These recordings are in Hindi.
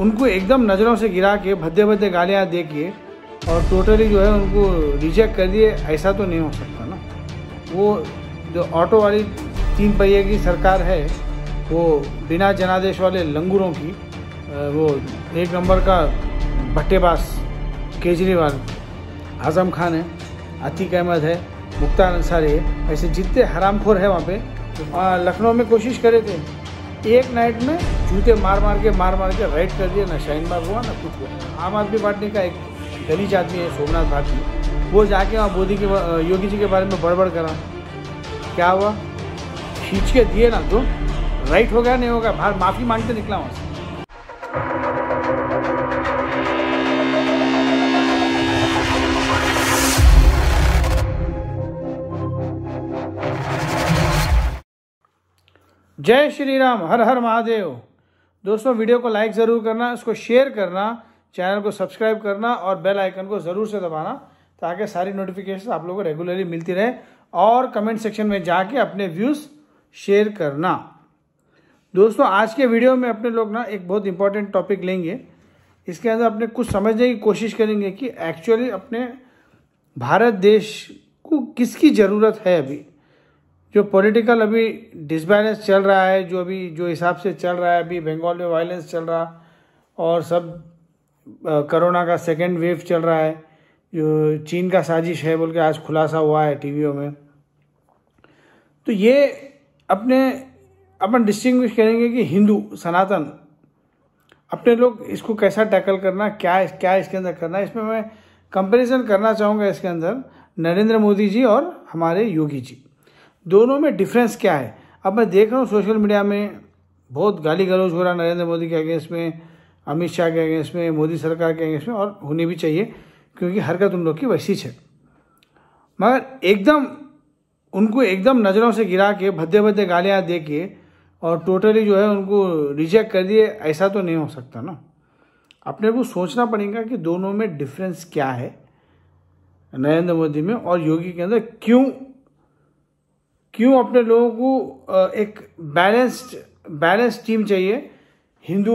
उनको एकदम नज़रों से गिरा के भद्दे भद्दे गालियाँ दे के और टोटली जो है उनको रिजेक्ट कर दिए ऐसा तो नहीं हो सकता ना वो जो ऑटो वाली तीन पहिए की सरकार है वो बिना जनादेश वाले लंगूरों की वो एक नंबर का भट्टेबास केजरीवाल आज़म खान है अतीक अहमद है मुख्तार अंसारी है ऐसे जितने हरामखोर है वहाँ पे लखनऊ में कोशिश करे थे एक नाइट में जूते मार मार के मार मार के राइट कर दिया ना शाहीन बाग हुआ ना कुछ हुआ आम आदमी पार्टी का एक गलीज आदमी है सोमनाथ भारती वो जाके वहाँ मोदी के योगी जी के बारे में बड़बड़ करा क्या हुआ खींच के दिए ना तुम राइट हो गया नहीं होगा बाहर माफ़ी मांगते निकला वहाँ से जय श्री राम हर हर महादेव दोस्तों वीडियो को लाइक ज़रूर करना उसको शेयर करना चैनल को सब्सक्राइब करना और बेल आइकन को ज़रूर से दबाना ताकि सारी नोटिफिकेशन आप लोगों को रेगुलरली मिलती रहे और कमेंट सेक्शन में जाके अपने व्यूज़ शेयर करना दोस्तों आज के वीडियो में अपने लोग ना एक बहुत इंपॉर्टेंट टॉपिक लेंगे इसके अंदर अपने कुछ समझने की कोशिश करेंगे कि एक्चुअली अपने भारत देश को किसकी ज़रूरत है अभी जो पॉलिटिकल अभी डिसबैलेंस चल रहा है जो अभी जो हिसाब से चल रहा है अभी बंगाल में वायलेंस चल रहा और सब कोरोना का सेकेंड वेव चल रहा है जो चीन का साजिश है बोल के आज खुलासा हुआ है टी में तो ये अपने अपन डिस्टिंग्विश करेंगे कि हिंदू सनातन अपने लोग इसको कैसा टैकल करना क्या क्या इसके अंदर करना इसमें मैं कंपैरिजन करना चाहूँगा इसके अंदर नरेंद्र मोदी जी और हमारे योगी जी दोनों में डिफरेंस क्या है अब मैं देख रहा हूँ सोशल मीडिया में बहुत गाली गलौज हो रहा है नरेंद्र मोदी के अगेंस्ट में अमित शाह के अगेंस्ट में मोदी सरकार के अगेंस्ट में और होनी भी चाहिए क्योंकि हरकत उन लोग की वैसी है मगर एकदम उनको एकदम नज़रों से गिरा के भद्दे भद्दे गालियाँ दे के और टोटली जो है उनको रिजेक्ट कर दिए ऐसा तो नहीं हो सकता ना अपने को सोचना पड़ेगा कि दोनों में डिफरेंस क्या है नरेंद्र मोदी में और योगी के अंदर क्यों क्यों अपने लोगों को एक बैलेंस्ड बैलेंस टीम चाहिए हिंदू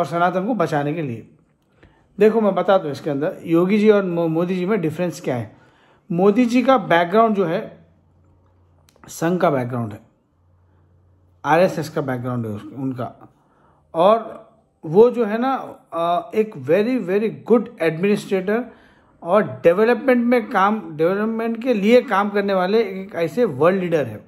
और सनातन को बचाने के लिए देखो मैं बता दूँ इसके अंदर योगी जी और मोदी जी में डिफरेंस क्या है मोदी जी का बैकग्राउंड जो है संघ का बैकग्राउंड है आरएसएस का बैकग्राउंड है उनका और वो जो है ना एक वेरी वेरी गुड एडमिनिस्ट्रेटर और डेवलपमेंट में काम डेवलपमेंट के लिए काम करने वाले एक ऐसे वर्ल्ड लीडर है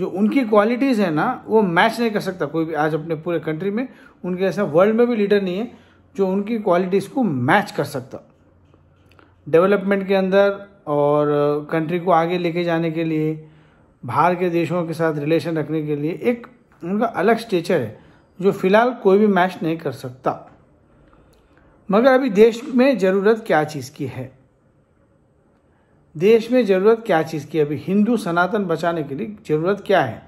जो उनकी क्वालिटीज़ है ना वो मैच नहीं कर सकता कोई भी आज अपने पूरे कंट्री में उनके ऐसा वर्ल्ड में भी लीडर नहीं है जो उनकी क्वालिटीज़ को मैच कर सकता डेवलपमेंट के अंदर और कंट्री को आगे लेके जाने के लिए बाहर के देशों के साथ रिलेशन रखने के लिए एक उनका अलग स्टेचर है जो फिलहाल कोई भी मैच नहीं कर सकता मगर अभी देश में ज़रूरत क्या चीज़ की है देश में ज़रूरत क्या चीज़ की अभी हिंदू सनातन बचाने के लिए ज़रूरत क्या है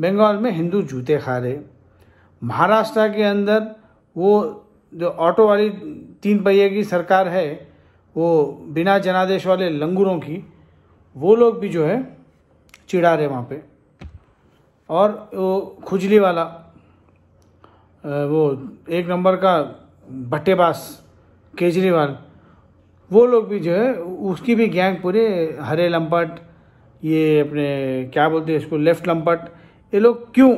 बंगाल में हिंदू जूते खा रहे महाराष्ट्र के अंदर वो जो ऑटो वाली तीन पहिए की सरकार है वो बिना जनादेश वाले लंगूरों की वो लोग भी जो है चिढ़ा रहे वहाँ पे और वो खुजली वाला वो एक नंबर का भट्टेबाज केजरीवाल वो लोग भी जो है उसकी भी गैंग पूरे हरे लंपट ये अपने क्या बोलते हैं इसको लेफ्ट लंपट ये लोग क्यों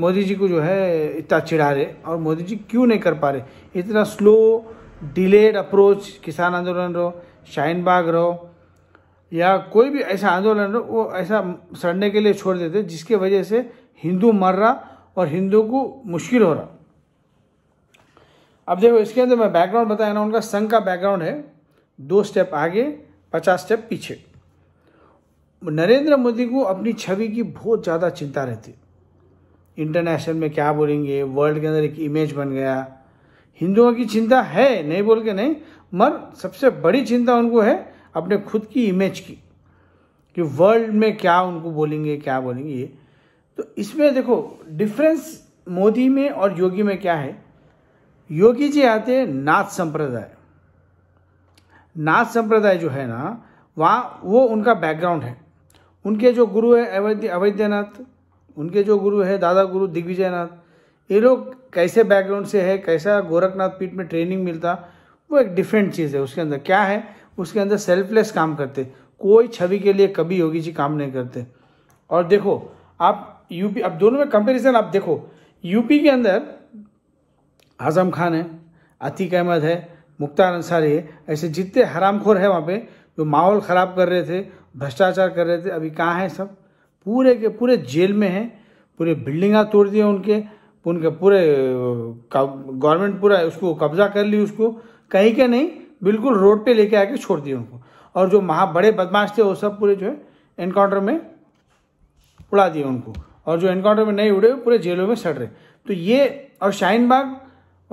मोदी जी को जो है इतना चिढ़ा रहे और मोदी जी क्यों नहीं कर पा रहे इतना स्लो डिलेड अप्रोच किसान आंदोलन रहो शाइन बाग रहो या कोई भी ऐसा आंदोलन रहो वो ऐसा सड़ने के लिए छोड़ देते जिसके वजह से हिंदू मर रहा और हिंदू को मुश्किल हो रहा अब देखो इसके अंदर मैं बैकग्राउंड बताया ना उनका संघ का बैकग्राउंड है दो स्टेप आगे पचास स्टेप पीछे नरेंद्र मोदी को अपनी छवि की बहुत ज़्यादा चिंता रहती इंटरनेशनल में क्या बोलेंगे वर्ल्ड के अंदर एक इमेज बन गया हिंदुओं की चिंता है नहीं बोल के नहीं मगर सबसे बड़ी चिंता उनको है अपने खुद की इमेज की कि वर्ल्ड में क्या उनको बोलेंगे क्या बोलेंगे ये तो इसमें देखो डिफरेंस मोदी में और योगी में क्या है योगी जी आते हैं नाथ संप्रदाय नाथ संप्रदाय जो है ना वहाँ वो उनका बैकग्राउंड है उनके जो गुरु है अवैध अवैद्यनाथ उनके जो गुरु है दादा गुरु दिग्विजयनाथ ये लोग कैसे बैकग्राउंड से है कैसा गोरखनाथ पीठ में ट्रेनिंग मिलता वो एक डिफरेंट चीज़ है उसके अंदर क्या है उसके अंदर सेल्फलेस काम करते कोई छवि के लिए कभी योगी जी काम नहीं करते और देखो आप यूपी अब दोनों में कंपेरिजन आप देखो यूपी के अंदर आज़म खान है अतीक अहमद है मुख्तार अंसारी है ऐसे जितने हरामखोर है वहाँ पे जो माहौल ख़राब कर रहे थे भ्रष्टाचार कर रहे थे अभी कहाँ हैं सब पूरे के पूरे जेल में हैं पूरे बिल्डिंगा तोड़ दिए उनके उनके पूरे गवर्नमेंट पूरा उसको कब्जा कर ली उसको कहीं के नहीं बिल्कुल रोड पे लेके आके छोड़ दिए उनको और जो महा बड़े बदमाश थे वो सब पूरे जो है एनकाउंटर में उड़ा दिए उनको और जो एनकाउंटर में नहीं उड़े पूरे जेलों में सड़ रहे तो ये और शाहीन बाग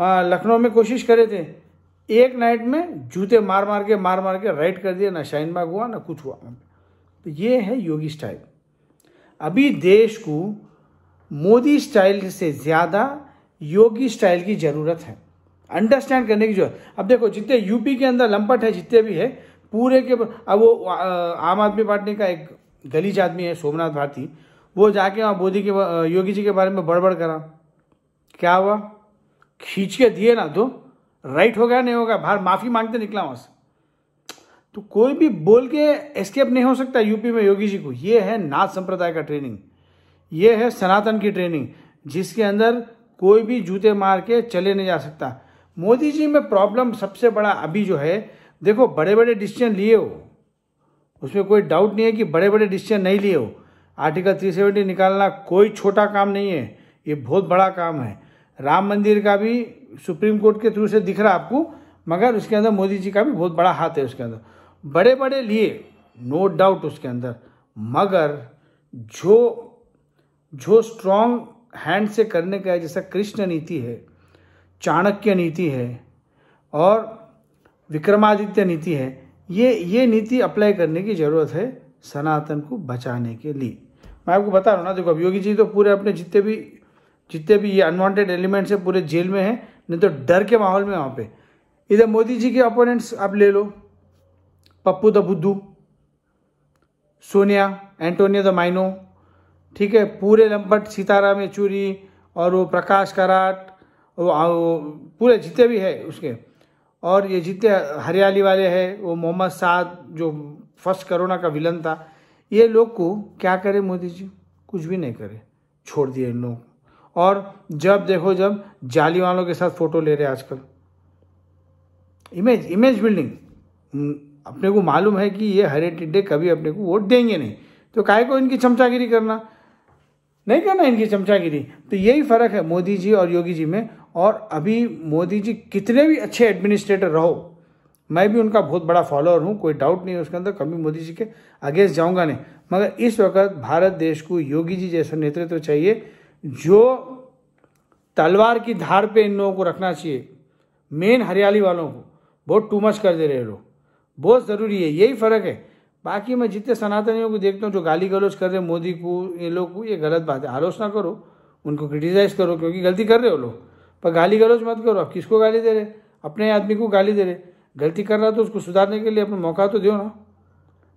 लखनऊ में कोशिश करे थे एक नाइट में जूते मार मार के मार मार के राइट कर दिया ना शाइन बाग हुआ ना कुछ हुआ तो ये है योगी स्टाइल अभी देश को मोदी स्टाइल से ज़्यादा योगी स्टाइल की ज़रूरत है अंडरस्टैंड करने की जरूरत अब देखो जितने यूपी के अंदर लंपट है जितने भी है पूरे के अब वो आम आदमी पार्टी का एक गलीज आदमी है सोमनाथ भारती वो जाके वहाँ मोदी के योगी जी के बारे में बड़बड़ करा क्या हुआ खींच के दिए ना तो राइट हो गया नहीं होगा बाहर माफ़ी मांगते निकला वहाँ से तो कोई भी बोल के एस्केप नहीं हो सकता यूपी में योगी जी को ये है नाथ संप्रदाय का ट्रेनिंग ये है सनातन की ट्रेनिंग जिसके अंदर कोई भी जूते मार के चले नहीं जा सकता मोदी जी में प्रॉब्लम सबसे बड़ा अभी जो है देखो बड़े बड़े डिसीजन लिए हो उसमें कोई डाउट नहीं है कि बड़े बड़े डिसीजन नहीं लिए हो आर्टिकल 370 निकालना कोई छोटा काम नहीं है ये बहुत बड़ा काम है राम मंदिर का भी सुप्रीम कोर्ट के थ्रू से दिख रहा आपको मगर उसके अंदर मोदी जी का भी बहुत बड़ा हाथ है उसके अंदर बड़े बड़े लिए नो डाउट उसके अंदर मगर जो जो स्ट्रॉन्ग हैंड से करने का है जैसा कृष्ण नीति है चाणक्य नीति है और विक्रमादित्य नीति है ये ये नीति अप्लाई करने की ज़रूरत है सनातन को बचाने के लिए मैं आपको बता रहा हूँ ना देखो अब योगी जी तो पूरे अपने जितने भी जितने भी ये अनवांटेड एलिमेंट्स हैं पूरे जेल में हैं नहीं तो डर के माहौल में वहाँ पे इधर मोदी जी के अपोनेंट्स आप ले लो पप्पू द बुद्धू सोनिया एंटोनियो द माइनो ठीक है पूरे लंपट सीताराम येचूरी और वो प्रकाश कराट वो, पूरे जितने भी है उसके और ये जितने हरियाली वाले हैं वो मोहम्मद साद जो फर्स्ट करोना का विलन था ये लोग को क्या करे मोदी जी कुछ भी नहीं करे छोड़ दिए इन लोगों और जब देखो जब जाली वालों के साथ फ़ोटो ले रहे हैं आजकल इमेज इमेज बिल्डिंग अपने को मालूम है कि ये हरे टिड्डे कभी अपने को वोट देंगे नहीं तो काय को इनकी चमचागिरी करना नहीं करना इनकी चमचागिरी तो यही फ़र्क है मोदी जी और योगी जी में और अभी मोदी जी कितने भी अच्छे एडमिनिस्ट्रेटर रहो मैं भी उनका बहुत बड़ा फॉलोअर हूँ कोई डाउट नहीं है उसके अंदर कभी मोदी जी के अगेंस्ट जाऊँगा नहीं मगर इस वक्त भारत देश को योगी जी जैसा नेतृत्व चाहिए जो तलवार की धार पे इन लोगों को रखना चाहिए मेन हरियाली वालों को बहुत टू मच कर दे रहे लोग बहुत ज़रूरी है यही फ़र्क है बाकी मैं जितने सनातनियों को देखता हूँ जो गाली गलोच कर रहे मोदी को ये लोग को ये गलत बात है आलोचना करो उनको क्रिटिसाइज़ करो क्योंकि गलती कर रहे हो लोग पर गाली गलोच मत करो आप किसको गाली दे रहे अपने आदमी को गाली दे रहे गलती कर रहा तो उसको सुधारने के लिए अपना मौका तो दो ना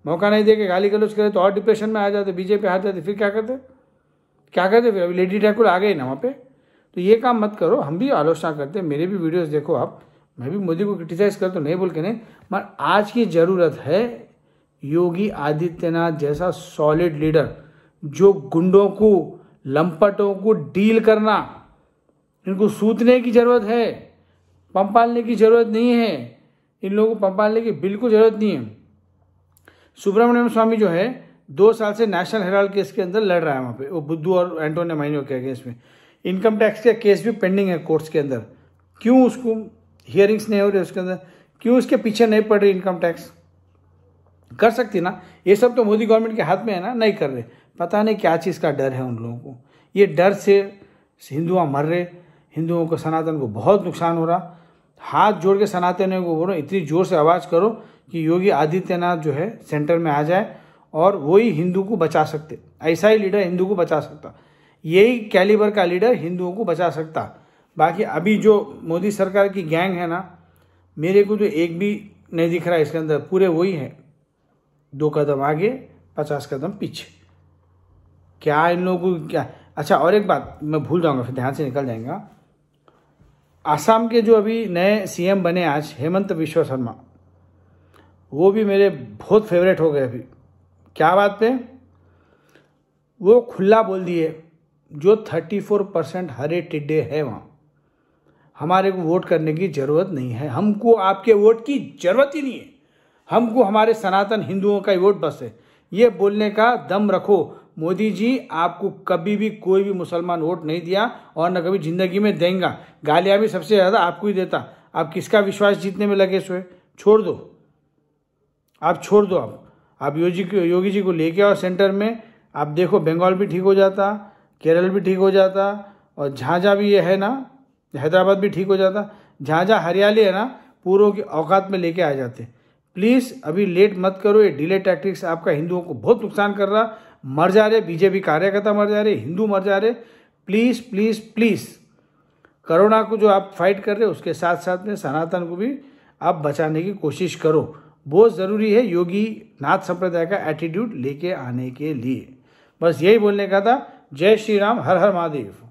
मौका नहीं दे के गाली गलोच करे तो और डिप्रेशन में आ जाते बीजेपी हार जाते फिर क्या करते क्या कहते थे अभी लेडी ठाकुर आ गई ना वहाँ पे तो ये काम मत करो हम भी आलोचना करते हैं मेरे भी वीडियोस देखो आप मैं भी मोदी को क्रिटिसाइज कर तो नहीं बोल के नहीं मगर आज की ज़रूरत है योगी आदित्यनाथ जैसा सॉलिड लीडर जो गुंडों को लंपटों को डील करना इनको सूतने की ज़रूरत है पंपालने की ज़रूरत नहीं है इन लोगों को पंपालने की बिल्कुल ज़रूरत नहीं है सुब्रमण्यम स्वामी जो है दो साल से नेशनल हेराल्ड केस के अंदर लड़ रहा है वहाँ पे वो बुद्धू और एंटोनियो माइनियो के अगेंस्ट में इनकम टैक्स का केस भी पेंडिंग है कोर्ट्स के अंदर क्यों उसको हियरिंग्स नहीं हो रही उसके अंदर क्यों उसके पीछे नहीं पड़ रही इनकम टैक्स कर सकती ना ये सब तो मोदी गवर्नमेंट के हाथ में है ना नहीं कर रहे पता नहीं क्या चीज़ का डर है उन लोगों को ये डर से हिंदुआ मर रहे हिंदुओं को सनातन को बहुत नुकसान हो रहा हाथ जोड़ के सनातनों को बोलो इतनी ज़ोर से आवाज़ करो कि योगी आदित्यनाथ जो है सेंटर में आ जाए और वही हिंदू को बचा सकते ऐसा ही लीडर हिंदू को बचा सकता यही कैलिबर का लीडर हिंदुओं को बचा सकता बाकी अभी जो मोदी सरकार की गैंग है ना मेरे को जो तो एक भी नहीं दिख रहा है इसके अंदर पूरे वही हैं दो कदम आगे पचास कदम पीछे क्या इन लोगों को क्या अच्छा और एक बात मैं भूल जाऊंगा फिर ध्यान से निकल जाएगा आसाम के जो अभी नए सीएम बने आज हेमंत विश्व शर्मा वो भी मेरे बहुत फेवरेट हो गए अभी क्या बात पे वो खुला बोल दिए जो थर्टी फोर परसेंट हरे टिड्डे है वहाँ हमारे को वोट करने की ज़रूरत नहीं है हमको आपके वोट की ज़रूरत ही नहीं है हमको हमारे सनातन हिंदुओं का ही वोट बस है ये बोलने का दम रखो मोदी जी आपको कभी भी कोई भी मुसलमान वोट नहीं दिया और न कभी ज़िंदगी में देंगे गालियां भी सबसे ज़्यादा आपको ही देता आप किसका विश्वास जीतने में लगे सोए छोड़ दो आप छोड़ दो आप आप योगी योगी जी को लेके आओ सेंटर में आप देखो बंगाल भी ठीक हो जाता केरल भी ठीक हो जाता और जहाँ भी ये है ना हैदराबाद भी ठीक हो जाता जहाँ हरियाली है ना पूर्व की औकात में लेके आ जाते प्लीज़ अभी लेट मत करो ये डिले टैक्टिक्स आपका हिंदुओं को बहुत नुकसान कर रहा मर जा रहे बीजेपी कार्यकर्ता मर जा रहे हिंदू मर जा रहे प्लीज़ प्लीज़ प्लीज़ करोना को जो आप फाइट कर रहे हो उसके साथ साथ में सनातन को भी आप बचाने की कोशिश करो बहुत ज़रूरी है योगी नाथ संप्रदाय का एटीट्यूड लेके आने के लिए बस यही बोलने का था जय श्री राम हर हर महादेव